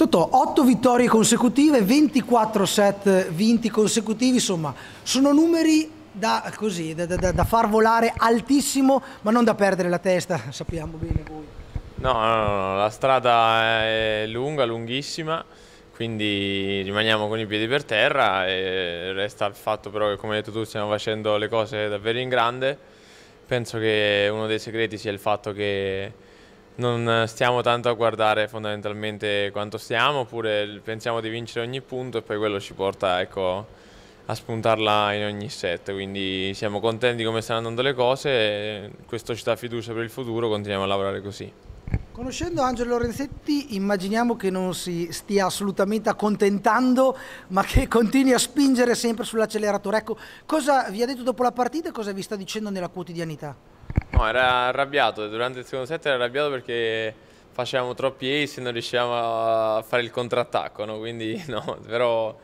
Totò, 8 vittorie consecutive, 24 set vinti consecutivi, insomma, sono numeri da, così, da, da, da far volare altissimo, ma non da perdere la testa, sappiamo bene voi. No, no, no, la strada è lunga, lunghissima, quindi rimaniamo con i piedi per terra e resta il fatto però che come hai detto tu stiamo facendo le cose davvero in grande. Penso che uno dei segreti sia il fatto che non eh, stiamo tanto a guardare fondamentalmente quanto stiamo, oppure pensiamo di vincere ogni punto e poi quello ci porta ecco, a spuntarla in ogni set. Quindi siamo contenti di come stanno andando le cose e questo ci dà fiducia per il futuro, continuiamo a lavorare così. Conoscendo Angelo Lorenzetti immaginiamo che non si stia assolutamente accontentando ma che continui a spingere sempre sull'acceleratore. Ecco, cosa vi ha detto dopo la partita e cosa vi sta dicendo nella quotidianità? No, era arrabbiato, durante il secondo set era arrabbiato perché facevamo troppi ace e non riuscivamo a fare il contrattacco, no? quindi no, però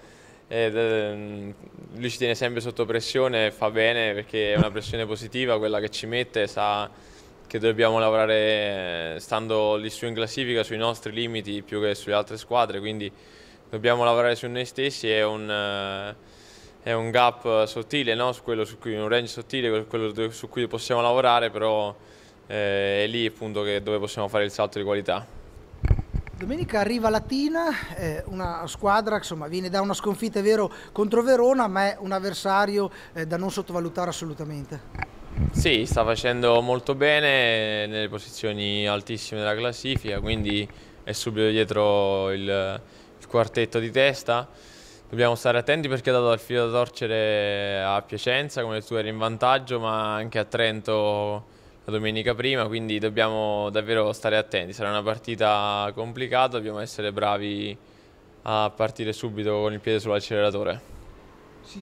eh, ehm, lui ci tiene sempre sotto pressione, fa bene perché è una pressione positiva quella che ci mette, sa che dobbiamo lavorare eh, stando lì su in classifica sui nostri limiti più che sulle altre squadre, quindi dobbiamo lavorare su noi stessi, è un... Eh, è un gap eh, sottile, no? su quello su cui, un range sottile, quello su cui possiamo lavorare, però eh, è lì appunto che, dove possiamo fare il salto di qualità. Domenica arriva Latina, eh, una squadra che viene da una sconfitta, è vero, contro Verona, ma è un avversario eh, da non sottovalutare assolutamente. Sì, sta facendo molto bene nelle posizioni altissime della classifica, quindi è subito dietro il, il quartetto di testa. Dobbiamo stare attenti perché ha dato il filo da torcere a Piacenza, come tu eri in vantaggio, ma anche a Trento la domenica prima, quindi dobbiamo davvero stare attenti. Sarà una partita complicata, dobbiamo essere bravi a partire subito con il piede sull'acceleratore.